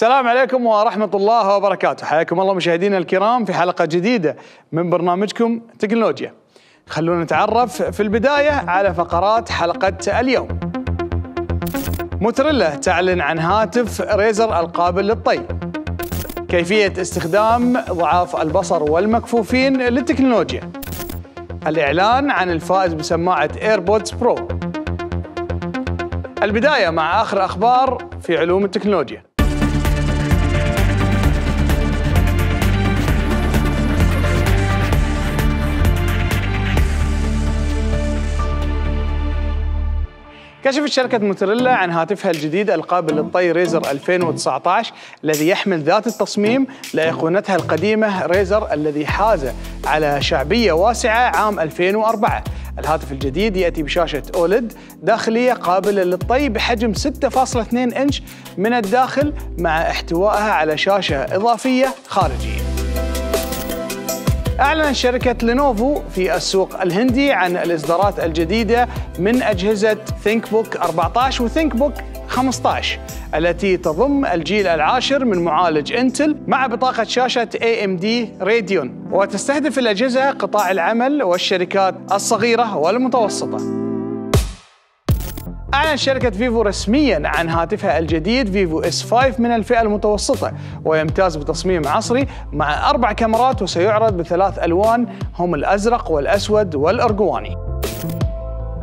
السلام عليكم ورحمة الله وبركاته حياكم الله مشاهدينا الكرام في حلقة جديدة من برنامجكم تكنولوجيا خلونا نتعرف في البداية على فقرات حلقة اليوم موتريلا تعلن عن هاتف ريزر القابل للطي كيفية استخدام ضعاف البصر والمكفوفين للتكنولوجيا الإعلان عن الفائز بسماعة ايربودز برو البداية مع آخر أخبار في علوم التكنولوجيا كشفت شركة موتوريلا عن هاتفها الجديد القابل للطي ريزر 2019 الذي يحمل ذات التصميم لأيقونتها القديمة ريزر الذي حاز على شعبية واسعة عام 2004 الهاتف الجديد يأتي بشاشة أولد داخلية قابلة للطي بحجم 6.2 إنش من الداخل مع احتوائها على شاشة إضافية خارجية أعلنت شركة لينوفو في السوق الهندي عن الإصدارات الجديدة من أجهزة ThinkBook 14 وThinkBook 15 التي تضم الجيل العاشر من معالج انتل مع بطاقة شاشة AMD راديون وتستهدف الأجهزة قطاع العمل والشركات الصغيرة والمتوسطة أعلن شركة فيفو رسميا عن هاتفها الجديد فيفو اس 5 من الفئة المتوسطة ويمتاز بتصميم عصري مع أربع كاميرات وسيعرض بثلاث ألوان هم الأزرق والأسود والأرجواني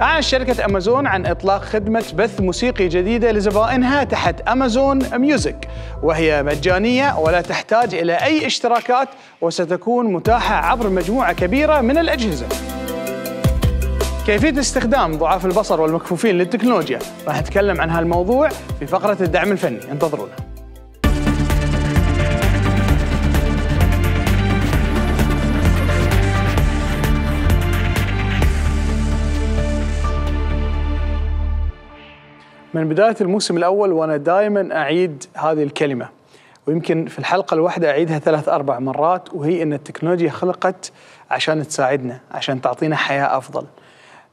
أعلنت شركة أمازون عن إطلاق خدمة بث موسيقي جديدة لزبائنها تحت أمازون ميوزك وهي مجانية ولا تحتاج إلى أي اشتراكات وستكون متاحة عبر مجموعة كبيرة من الأجهزة كيفية استخدام ضعاف البصر والمكفوفين للتكنولوجيا راح نتكلم عن هالموضوع في فقرة الدعم الفني انتظرونا من بداية الموسم الأول وأنا دائما أعيد هذه الكلمة ويمكن في الحلقة الواحدة أعيدها ثلاث أربع مرات وهي أن التكنولوجيا خلقت عشان تساعدنا عشان تعطينا حياة أفضل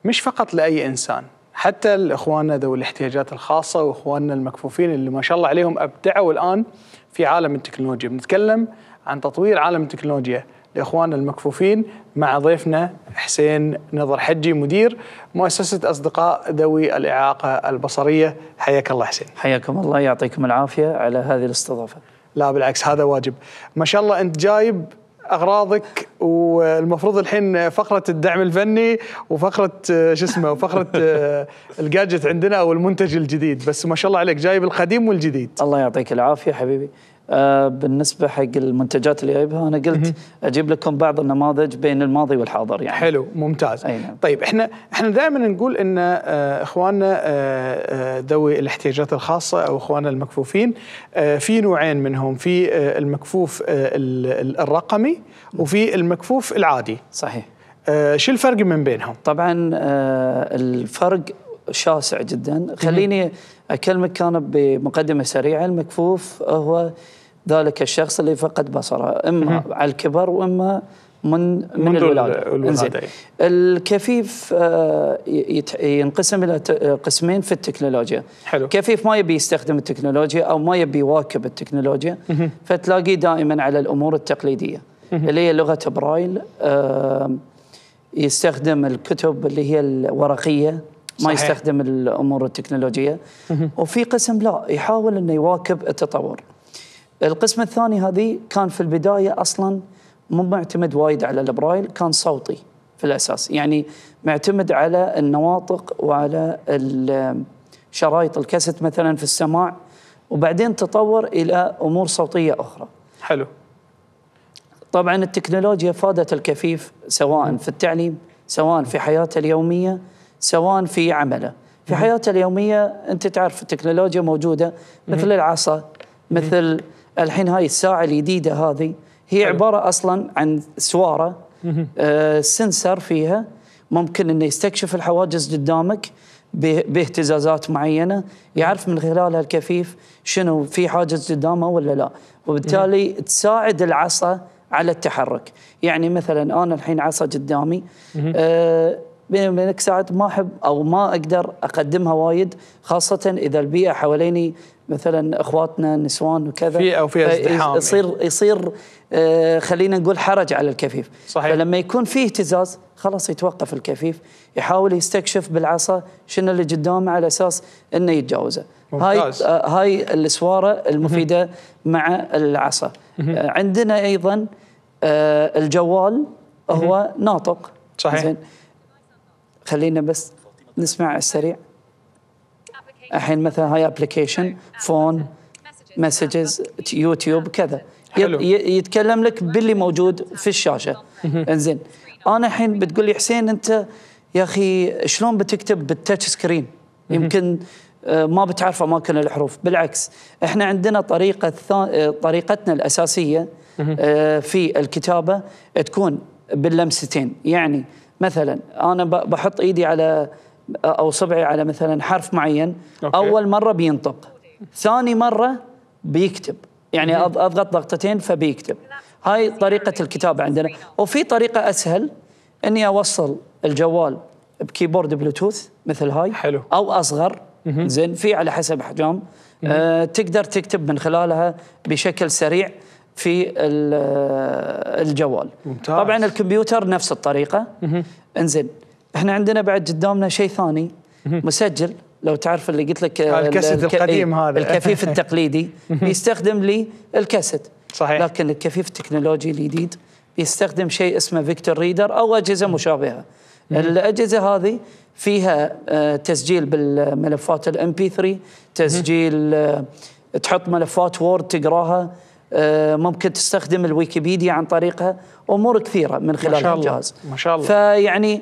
مش فقط لاي انسان حتى لاخواننا ذوي الاحتياجات الخاصه واخواننا المكفوفين اللي ما شاء الله عليهم ابدعوا الان في عالم التكنولوجيا بنتكلم عن تطوير عالم التكنولوجيا لاخواننا المكفوفين مع ضيفنا حسين نظر حجي مدير مؤسسه اصدقاء ذوي الاعاقه البصريه حياك الله حسين حياكم الله يعطيكم العافيه على هذه الاستضافه لا بالعكس هذا واجب ما شاء الله انت جايب اغراضك والمفروض الحين فقره الدعم الفني وفقره آه، شو اسمه وفقره آه، الجاجت عندنا او المنتج الجديد بس ما شاء الله عليك جايب القديم والجديد الله يعطيك العافيه حبيبي آه، بالنسبه حق المنتجات اللي جايبها انا قلت اجيب لكم بعض النماذج بين الماضي والحاضر يعني حلو ممتاز أي نعم. طيب احنا احنا دائما نقول ان آه، اخواننا آه، ذوي الاحتياجات الخاصه او اخواننا المكفوفين في نوعين منهم في المكفوف الرقمي وفي المكفوف العادي صحيح شو الفرق من بينهم؟ طبعا الفرق شاسع جدا خليني اكلمك كان بمقدمه سريعه المكفوف هو ذلك الشخص اللي فقد بصره اما على الكبر واما من من الولاده الكفيف آه، ينقسم الى آه، قسمين في التكنولوجيا حلو كفيف ما يبي يستخدم التكنولوجيا او ما يبي يواكب التكنولوجيا فتلاقيه دائما على الامور التقليديه اللي هي لغه برايل يستخدم الكتب اللي هي الورقيه ما صحيح. يستخدم الامور التكنولوجيه وفي قسم لا يحاول انه يواكب التطور. القسم الثاني هذه كان في البدايه اصلا مو معتمد وايد على البرايل كان صوتي في الاساس يعني معتمد على النواطق وعلى شرايط الكاسيت مثلا في السماع وبعدين تطور الى امور صوتيه اخرى. حلو. طبعا التكنولوجيا فادت الكفيف سواء في التعليم سواء في حياته اليوميه سواء في عمله في حياته اليوميه انت تعرف التكنولوجيا موجوده مثل العصا مثل الحين هاي الساعه الجديده هذه هي عباره اصلا عن سواره آه، سنسر فيها ممكن انه يستكشف الحواجز قدامك باهتزازات معينه يعرف من خلالها الكفيف شنو في حاجز قدامه ولا لا وبالتالي تساعد العصا على التحرك يعني مثلا انا الحين عصا قدامي آه بيني وبينك ساعات ما احب او ما اقدر اقدمها وايد خاصه اذا البيئه حواليني مثلا اخواتنا نسوان وكذا في او في ازدحام يصير يصير آه، خلينا نقول حرج على الكفيف صحيح فلما يكون في اهتزاز خلاص يتوقف الكفيف يحاول يستكشف بالعصا شنو اللي قدامه على اساس انه يتجاوزه ممتاز. هاي آه، هاي السواره المفيده مع العصا آه، عندنا ايضا الجوال هو ناطق صحيح زين خلينا بس نسمع السريع الحين مثلا هاي ابلكيشن فون مسجز يوتيوب كذا حلو. يتكلم لك باللي موجود في الشاشه انزين انا الحين بتقول لي حسين انت يا اخي شلون بتكتب بالتاتش سكرين يمكن آه، ما بتعرف اماكن الحروف بالعكس احنا عندنا طريقه آه، طريقتنا الاساسيه آه، في الكتابه تكون باللمستين يعني مثلا انا بحط ايدي على او صبعي على مثلا حرف معين أوكي. اول مره بينطق ثاني مره بيكتب يعني اضغط ضغطتين فبيكتب هاي طريقه الكتابه عندنا وفي طريقه اسهل اني اوصل الجوال بكيبورد بلوتوث مثل هاي حلو. او اصغر زين في على حسب احجام آه تقدر تكتب من خلالها بشكل سريع في الجوال ممتاز. طبعا الكمبيوتر نفس الطريقه انزل احنا عندنا بعد قدامنا شيء ثاني مسجل لو تعرف اللي قلت لك الكاسيت القديم إيه، هذا الكفيف التقليدي بيستخدم لي الكاسيت صحيح لكن الكفيف التكنولوجي الجديد بيستخدم شيء اسمه فيكتور ريدر او اجهزه مشابهه الاجهزه هذه فيها آه، تسجيل بالملفات الام بي 3 تسجيل آه، تحط ملفات وورد تقراها آه، ممكن تستخدم الويكيبيديا عن طريقها امور كثيره من خلال ما شاء الله. الجهاز ما شاء الله فيعني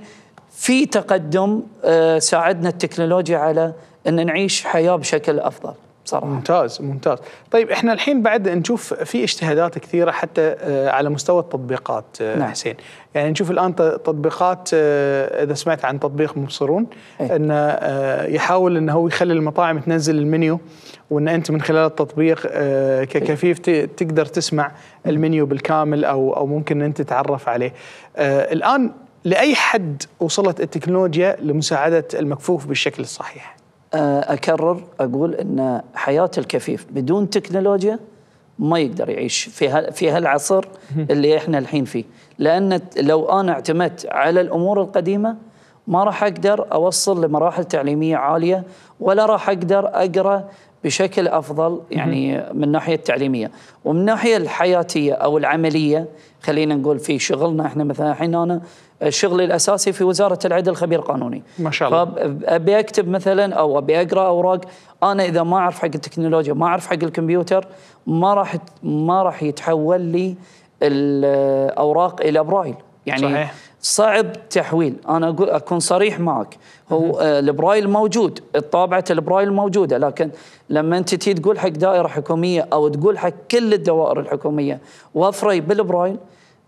في تقدم آه، ساعدنا التكنولوجيا على ان نعيش حياه بشكل افضل بصراحه ممتاز ممتاز طيب احنا الحين بعد نشوف في اجتهادات كثيره حتى آه، على مستوى التطبيقات آه، نعم. حسين يعني نشوف الان تطبيقات آه، اذا سمعت عن تطبيق مبصرون ايه؟ انه يحاول انه هو يخلي المطاعم تنزل المنيو وان انت من خلال التطبيق ككفيف تقدر تسمع المنيو بالكامل او او ممكن انت تتعرف عليه الان لاي حد وصلت التكنولوجيا لمساعده المكفوف بالشكل الصحيح آه، اكرر اقول ان حياه الكفيف بدون تكنولوجيا ما يقدر يعيش في في هالعصر اللي احنا الحين فيه لان لو انا اعتمدت على الامور القديمه ما راح اقدر اوصل لمراحل تعليميه عاليه ولا راح اقدر اقرا بشكل افضل يعني من الناحيه التعليميه ومن الناحيه الحياتيه او العمليه خلينا نقول في شغلنا احنا مثلا الحين انا شغلي الاساسي في وزاره العدل خبير قانوني ما شاء الله فابي اكتب مثلا او ابي اقرا اوراق انا اذا ما اعرف حق التكنولوجيا ما اعرف حق الكمبيوتر ما راح ما راح يتحول لي الاوراق الى برايل يعني صحيح. صعب تحويل انا اقول اكون صريح معك هو آه، البرايل موجود الطابعه البرايل موجوده لكن لما انت تي تقول حق دائره حكوميه او تقول حق كل الدوائر الحكوميه وافري بالبرايل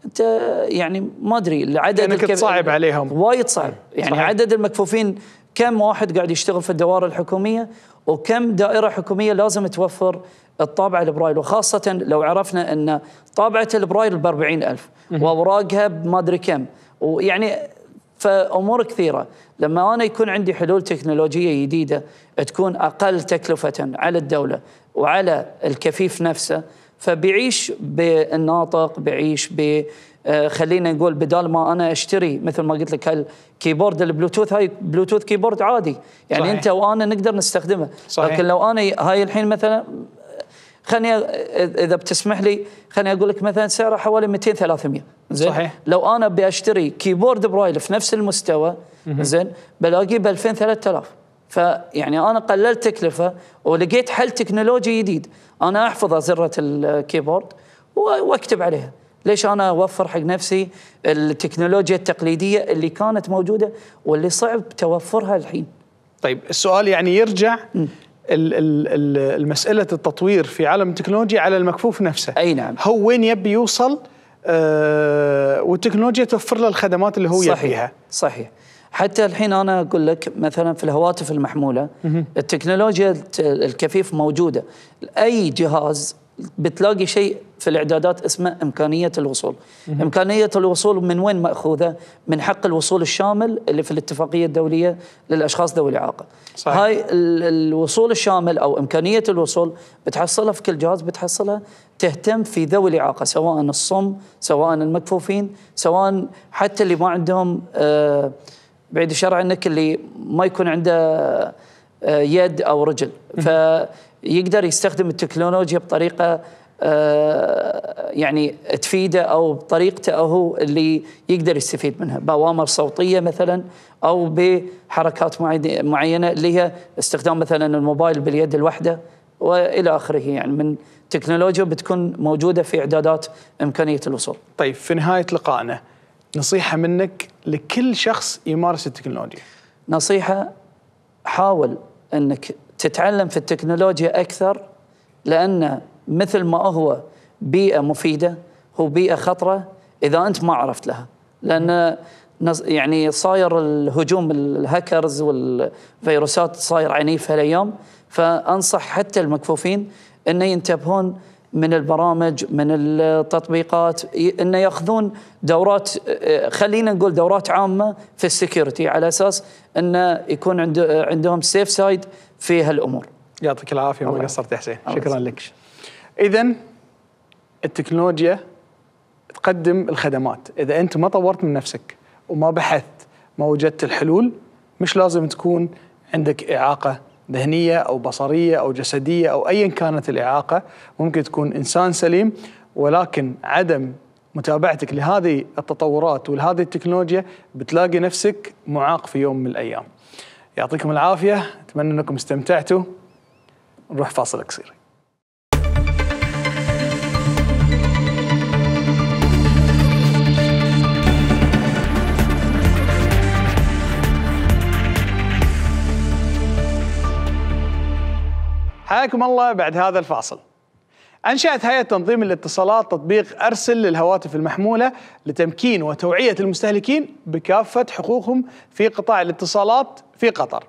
انت يعني ما ادري العدد كانك الكب... تصعب عليهم وايد صعب يعني صحيح. عدد المكفوفين كم واحد قاعد يشتغل في الدوائر الحكوميه وكم دائره حكوميه لازم توفر الطابعه البرايل وخاصه لو عرفنا ان طابعه البرايل ب ألف واوراقها بما ادري كم ويعني فامور كثيره لما انا يكون عندي حلول تكنولوجيه جديده تكون اقل تكلفه على الدوله وعلى الكفيف نفسه فبيعيش بالناطق بيعيش ب آه، خلينا نقول بدال ما انا اشتري مثل ما قلت لك هالكيبورد البلوتوث هاي بلوتوث كيبورد عادي يعني صحيح. انت وانا نقدر نستخدمه صحيح. لكن لو انا هاي الحين مثلا خليني اذا بتسمح لي خليني اقول لك مثلا سعره حوالي 200 300 زين صحيح لو انا ابي اشتري كيبورد برايل في نفس المستوى زين بلاقيه ب 2000 3000 فيعني انا قللت تكلفه ولقيت حل تكنولوجي جديد انا احفظ زره الكيبورد واكتب عليها ليش انا اوفر حق نفسي التكنولوجيا التقليديه اللي كانت موجوده واللي صعب توفرها الحين طيب السؤال يعني يرجع المسألة التطوير في عالم التكنولوجيا على المكفوف نفسه أي نعم هو وين يبي يوصل آه والتكنولوجيا توفر له الخدمات اللي هو صحيح يبيها صحيح حتى الحين انا اقول لك مثلا في الهواتف المحموله التكنولوجيا الكفيف موجوده اي جهاز بتلاقي شيء في الاعدادات اسمه امكانيه الوصول. امكانيه الوصول من وين ماخوذه؟ من حق الوصول الشامل اللي في الاتفاقيه الدوليه للاشخاص ذوي الاعاقه. صحيح. هاي الوصول الشامل او امكانيه الوصول بتحصلها في كل جهاز بتحصلها تهتم في ذوي الاعاقه سواء الصم، سواء المكفوفين، سواء حتى اللي ما عندهم آه بعيد الشر عنك اللي ما يكون عنده آه، يد او رجل فيقدر يستخدم التكنولوجيا بطريقه آه، يعني تفيده او بطريقته هو اللي يقدر يستفيد منها باوامر صوتيه مثلا او بحركات معينه اللي هي استخدام مثلا الموبايل باليد الواحده والى اخره يعني من تكنولوجيا بتكون موجوده في اعدادات امكانيه الوصول. طيب في نهايه لقائنا نصيحة منك لكل شخص يمارس التكنولوجيا نصيحة حاول أنك تتعلم في التكنولوجيا أكثر لأن مثل ما هو بيئة مفيدة هو بيئة خطرة إذا أنت ما عرفت لها لأن يعني صاير الهجوم الهاكرز والفيروسات صاير عنيف هالايام فانصح حتى المكفوفين انه ينتبهون من البرامج من التطبيقات انه ياخذون دورات خلينا نقول دورات عامه في السكيورتي على اساس انه يكون عندهم سيف سايد في هالامور. يعطيك العافيه ما قصرت يا حسين، شكرا لك. اذا التكنولوجيا تقدم الخدمات، اذا انت ما طورت من نفسك وما بحثت ما وجدت الحلول مش لازم تكون عندك اعاقه ذهنيه او بصريه او جسديه او ايا كانت الاعاقه ممكن تكون انسان سليم ولكن عدم متابعتك لهذه التطورات ولهذه التكنولوجيا بتلاقي نفسك معاق في يوم من الايام. يعطيكم العافيه، اتمنى انكم استمتعتوا. نروح فاصل قصير. حياكم الله بعد هذا الفاصل أنشأت هيئة تنظيم الاتصالات تطبيق أرسل للهواتف المحمولة لتمكين وتوعية المستهلكين بكافة حقوقهم في قطاع الاتصالات في قطر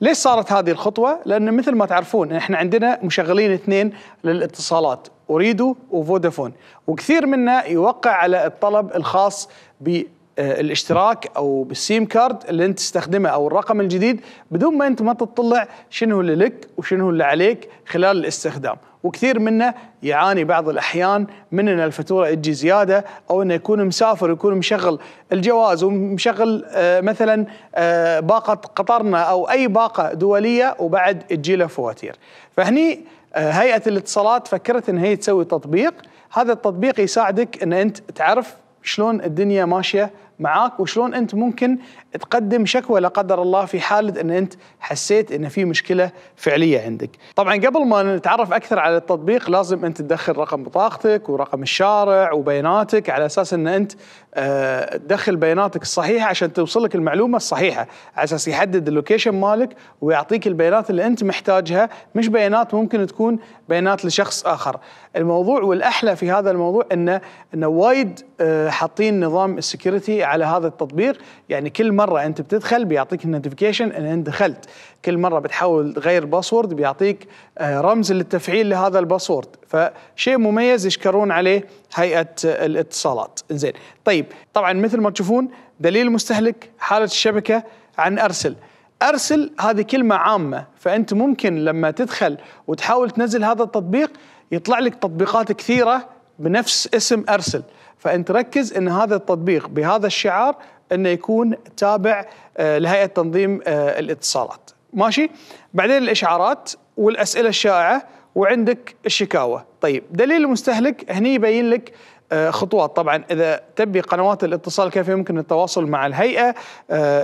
ليش صارت هذه الخطوة؟ لأن مثل ما تعرفون إحنا عندنا مشغلين اثنين للاتصالات أريدو وفودافون وكثير منا يوقع على الطلب الخاص ب آه، الاشتراك او بالسيم كارد اللي انت تستخدمه او الرقم الجديد بدون ما انت ما تطلع شنو اللي لك وشنو اللي عليك خلال الاستخدام وكثير منا يعاني بعض الاحيان من ان الفاتوره تجي زياده او انه يكون مسافر يكون مشغل الجواز ومشغل آه، مثلا آه، باقه قطرنا او اي باقه دوليه وبعد تجي له فواتير فهني هيئه الاتصالات فكرت ان هي تسوي تطبيق هذا التطبيق يساعدك ان انت تعرف شلون الدنيا ماشيه معاك وشلون انت ممكن تقدم شكوى لا قدر الله في حاله ان انت حسيت ان في مشكله فعليه عندك. طبعا قبل ما نتعرف اكثر على التطبيق لازم انت تدخل رقم بطاقتك ورقم الشارع وبياناتك على اساس ان انت آه، تدخل بياناتك الصحيحه عشان توصلك المعلومه الصحيحه، على اساس يحدد اللوكيشن مالك ويعطيك البيانات اللي انت محتاجها، مش بيانات ممكن تكون بيانات لشخص اخر. الموضوع والاحلى في هذا الموضوع انه انه وايد آه، حاطين نظام السكيورتي على هذا التطبيق يعني كل مره انت بتدخل بيعطيك النوتيفيكيشن ان انت دخلت كل مره بتحاول تغير باسورد بيعطيك آه، رمز للتفعيل لهذا الباسورد فشيء مميز يشكرون عليه هيئه الاتصالات زين طيب طبعا مثل ما تشوفون دليل المستهلك حاله الشبكه عن ارسل ارسل هذه كلمه عامه فانت ممكن لما تدخل وتحاول تنزل هذا التطبيق يطلع لك تطبيقات كثيره بنفس اسم ارسل فانت ركز ان هذا التطبيق بهذا الشعار انه يكون تابع آه، لهيئه تنظيم آه، الاتصالات ماشي بعدين الاشعارات والاسئله الشائعه وعندك الشكاوى طيب دليل المستهلك هني يبين لك آه، خطوات طبعا اذا تبي قنوات الاتصال كيف يمكن التواصل مع الهيئه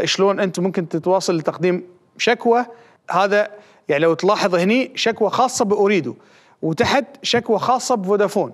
شلون انت ممكن تتواصل لتقديم شكوى هذا يعني لو تلاحظ هني شكوى خاصه باريدو وتحت شكوى خاصه بفودافون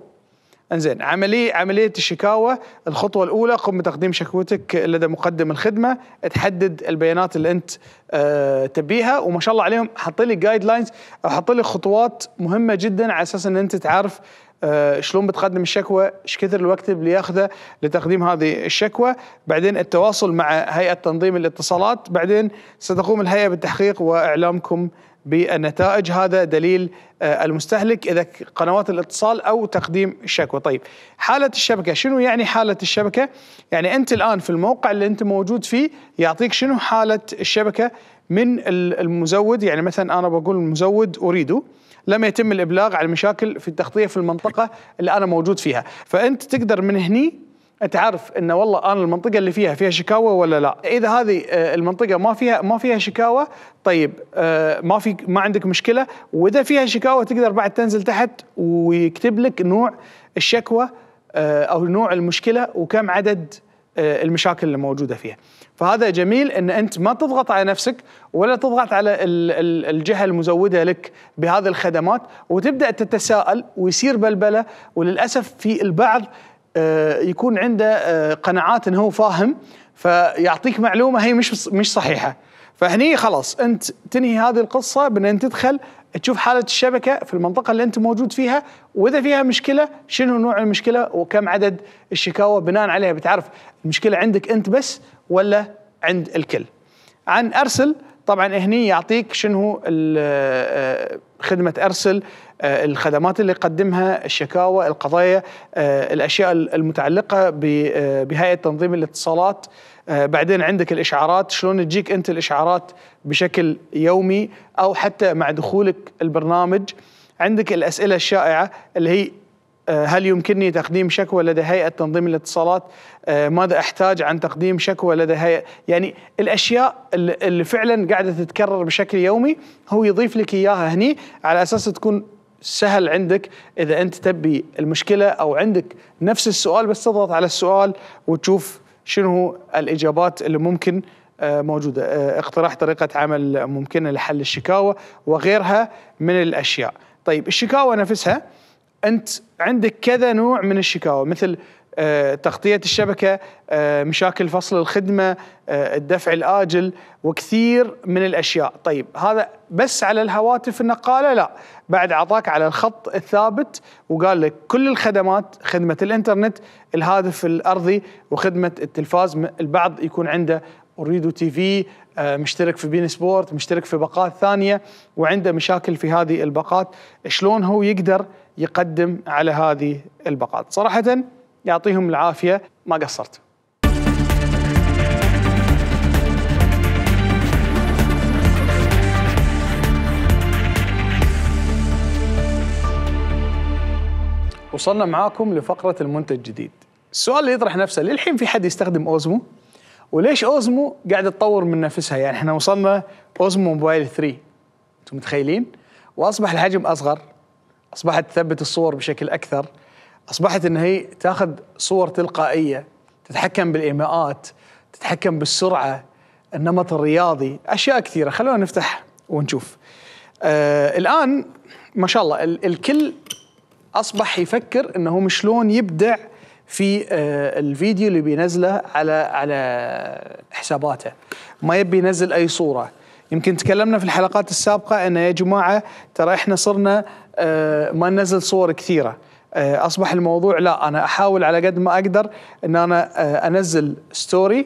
انزين عمليه عمليه الشكاوى الخطوه الاولى قم بتقديم شكوتك لدى مقدم الخدمه تحدد البيانات اللي انت آه، تبيها وما شاء الله عليهم حط لي جايد لاينز او حط لي خطوات مهمه جدا على اساس ان انت تعرف آه، شلون بتقدم الشكوى ايش كثر الوقت اللي ياخذه لتقديم هذه الشكوى بعدين التواصل مع هيئه تنظيم الاتصالات بعدين ستقوم الهيئه بالتحقيق واعلامكم بالنتائج هذا دليل آه، المستهلك اذا قنوات الاتصال او تقديم شكوى طيب حاله الشبكه شنو يعني حاله الشبكه يعني انت الان في الموقع اللي انت موجود فيه يعطيك شنو حاله الشبكه من المزود يعني مثلا انا بقول المزود اريده لم يتم الابلاغ عن مشاكل في التغطيه في المنطقه اللي انا موجود فيها فانت تقدر من هني انت عارف والله انا المنطقه اللي فيها فيها شكاوى ولا لا اذا هذه آه، المنطقه ما فيها ما فيها شكاوى طيب آه، ما في ما عندك مشكله واذا فيها شكاوى تقدر بعد تنزل تحت ويكتب لك نوع الشكوى آه، او نوع المشكله وكم عدد المشاكل اللي موجوده فيها فهذا جميل ان انت ما تضغط على نفسك ولا تضغط على الجهه المزوده لك بهذه الخدمات وتبدا تتساءل ويصير بلبله وللاسف في البعض آه، يكون عنده آه، قناعات انه هو فاهم فيعطيك معلومه هي مش مش صحيحه فهني خلاص انت تنهي هذه القصه بان انت تدخل تشوف حاله الشبكه في المنطقه اللي انت موجود فيها واذا فيها مشكله شنو نوع المشكله وكم عدد الشكاوى بناء عليها بتعرف المشكله عندك انت بس ولا عند الكل عن ارسل طبعا هني يعطيك شنو آه، خدمه ارسل آه، الخدمات اللي يقدمها الشكاوى القضايا آه، الأشياء المتعلقة آه، بهيئة تنظيم الاتصالات بعدين عندك الإشعارات شلون تجيك أنت الإشعارات بشكل يومي أو حتى مع دخولك البرنامج عندك الأسئلة الشائعة اللي هي هل يمكنني تقديم شكوى لدى هيئة تنظيم الاتصالات ماذا أحتاج عن تقديم شكوى لدى هيئة يعني الأشياء اللي فعلا قاعدة تتكرر بشكل يومي هو يضيف لك إياها هني على أساس تكون سهل عندك اذا انت تبي المشكله او عندك نفس السؤال بس تضغط على السؤال وتشوف شنو الاجابات اللي ممكن آه، موجوده آه، اقتراح طريقه عمل ممكنه لحل الشكاوى وغيرها من الاشياء طيب الشكاوى نفسها انت عندك كذا نوع من الشكاوى مثل آه، تغطية الشبكة آه، مشاكل فصل الخدمة آه، الدفع الآجل وكثير من الأشياء طيب هذا بس على الهواتف النقالة لا بعد عطاك على الخط الثابت وقال لك كل الخدمات خدمة الإنترنت الهاتف الأرضي وخدمة التلفاز البعض يكون عنده اوريدو تي في مشترك في بين سبورت مشترك في باقات ثانيه وعنده مشاكل في هذه الباقات شلون هو يقدر يقدم على هذه الباقات صراحه يعطيهم العافيه ما قصرت وصلنا معاكم لفقرة المنتج الجديد السؤال اللي يطرح نفسه للحين في حد يستخدم أوزمو وليش أوزمو قاعدة تطور من نفسها يعني احنا وصلنا أوزمو موبايل 3 انتم متخيلين واصبح الحجم اصغر اصبحت تثبت الصور بشكل اكثر اصبحت ان هي تاخذ صور تلقائيه تتحكم بالايماءات تتحكم بالسرعه النمط الرياضي اشياء كثيره خلونا نفتح ونشوف آه الان ما شاء الله الكل اصبح يفكر انه شلون يبدع في آه الفيديو اللي بينزله على على حساباته ما يبي ينزل اي صوره يمكن تكلمنا في الحلقات السابقه انه يا جماعه ترى احنا صرنا آه ما ننزل صور كثيره آه، اصبح الموضوع لا انا احاول على قد ما اقدر ان انا آه، انزل ستوري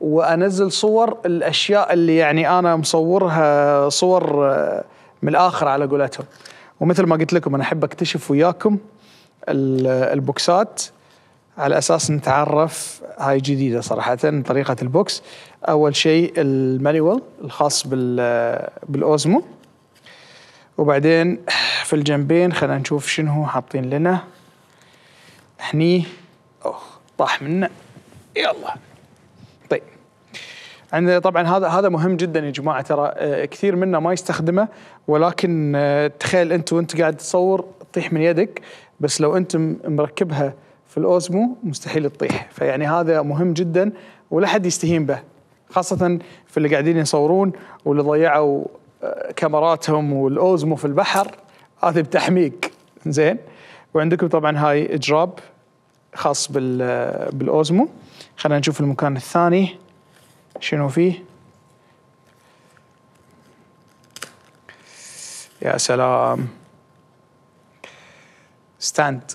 وانزل صور الاشياء اللي يعني انا مصورها صور آه، من الاخر على قولتهم ومثل ما قلت لكم انا احب اكتشف وياكم البوكسات على اساس نتعرف هاي جديده صراحه طريقه البوكس اول شيء المانيوال الخاص بالاوزمو وبعدين في الجنبين خلينا نشوف شنو حاطين لنا هني اوه طاح منا يلا طيب عندنا طبعا هذا هذا مهم جدا يا جماعه ترى آه، كثير منا ما يستخدمه ولكن آه، تخيل انت وانت قاعد تصور تطيح من يدك بس لو انت مركبها في الاوزمو مستحيل تطيح فيعني هذا مهم جدا ولا حد يستهين به خاصه في اللي قاعدين يصورون واللي ضيعوا كاميراتهم والاوزمو في البحر هذه بتحميك زين وعندكم طبعا هاي اجراب خاص بال بالاوزمو خلينا نشوف المكان الثاني شنو فيه يا سلام ستاند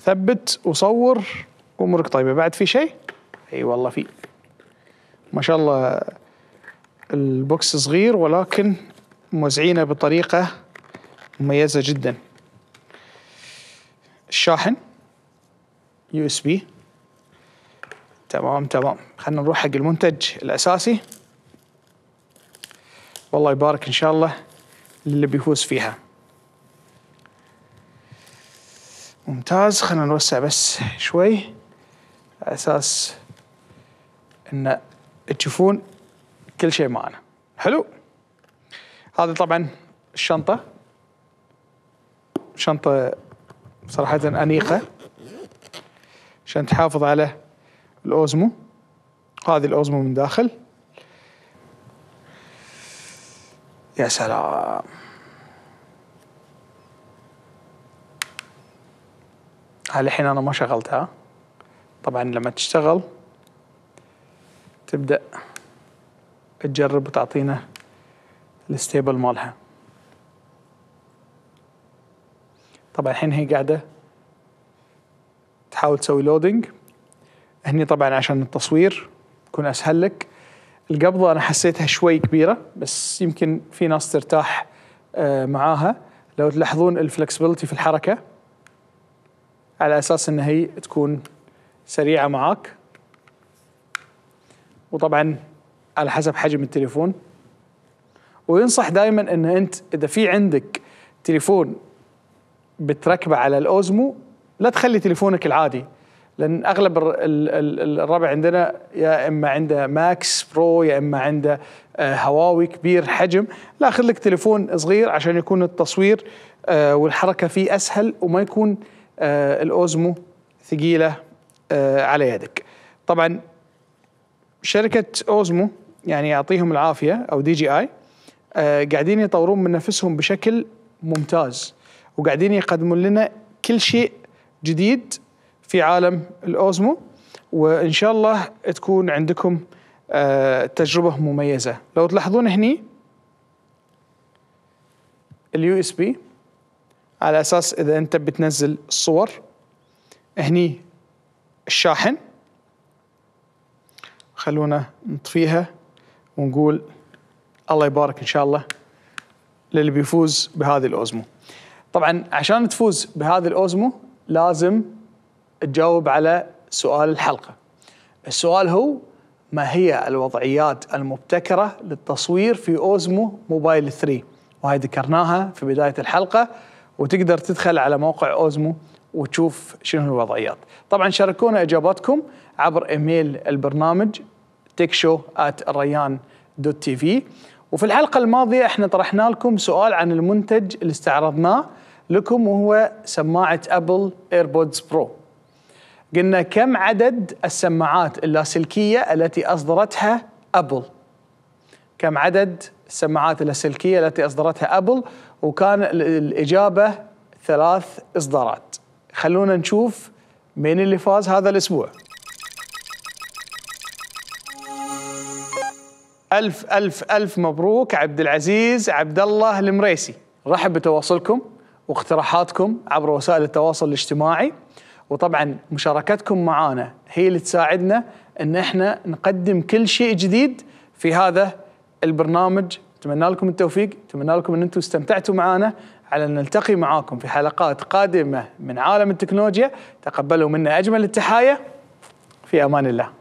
ثبت وصور وامورك طيبه بعد في شيء اي والله في ما شاء الله البوكس صغير ولكن موزعينه بطريقة مميزة جدا الشاحن يو اس بي تمام تمام خلينا نروح حق المنتج الأساسي والله يبارك إن شاء الله للي بيفوز فيها ممتاز خلينا نوسع بس شوي أساس أنه تشوفون كل شيء معنا حلو هذه طبعا الشنطه شنطه صراحه انيقه عشان تحافظ على الاوزمو هذه الاوزمو من داخل يا سلام هالحين انا ما شغلتها طبعا لما تشتغل تبدأ تجرب وتعطينا الستيبل مالها طبعا الحين هي قاعدة تحاول تسوي لودنج هني طبعا عشان التصوير يكون أسهل لك القبضة أنا حسيتها شوي كبيرة بس يمكن في ناس ترتاح آه، معاها لو تلاحظون الفلكسبيليتي في الحركة على أساس أن هي تكون سريعة معاك وطبعا على حسب حجم التليفون وينصح دائما ان انت اذا في عندك تليفون بتركبه على الاوزمو لا تخلي تليفونك العادي لان اغلب الربع عندنا يا اما عنده ماكس برو يا اما عنده آه، هواوي كبير حجم لا خذ لك تليفون صغير عشان يكون التصوير آه، والحركه فيه اسهل وما يكون آه، الاوزمو ثقيله على يدك طبعا شركه اوزمو يعني يعطيهم العافيه او دي جي اي آه، قاعدين يطورون من نفسهم بشكل ممتاز وقاعدين يقدمون لنا كل شيء جديد في عالم الاوزمو وان شاء الله تكون عندكم آه، تجربه مميزه لو تلاحظون هني اليو اس بي على اساس اذا انت بتنزل الصور هني الشاحن خلونا نطفيها ونقول الله يبارك ان شاء الله للي بيفوز بهذه الاوزمو. طبعا عشان تفوز بهذه الاوزمو لازم تجاوب على سؤال الحلقه. السؤال هو ما هي الوضعيات المبتكره للتصوير في اوزمو موبايل 3 وهي ذكرناها في بدايه الحلقه وتقدر تدخل على موقع اوزمو وتشوف شنو الوضعيات طبعا شاركونا اجاباتكم عبر ايميل البرنامج تكشو at ريان دوت تي في وفي الحلقة الماضية احنا طرحنا لكم سؤال عن المنتج اللي استعرضناه لكم وهو سماعة أبل ايربودز برو قلنا كم عدد السماعات اللاسلكية التي أصدرتها أبل كم عدد السماعات اللاسلكية التي أصدرتها أبل وكان الإجابة ثلاث إصدارات خلونا نشوف مين اللي فاز هذا الأسبوع ألف ألف ألف مبروك عبد العزيز عبد الله المريسي رحب بتواصلكم واقتراحاتكم عبر وسائل التواصل الاجتماعي وطبعا مشاركتكم معنا هي اللي تساعدنا ان احنا نقدم كل شيء جديد في هذا البرنامج اتمنى لكم التوفيق اتمنى لكم ان انتم استمتعتوا معنا على أن نلتقي معاكم في حلقات قادمة من عالم التكنولوجيا تقبلوا منا أجمل التحايا في أمان الله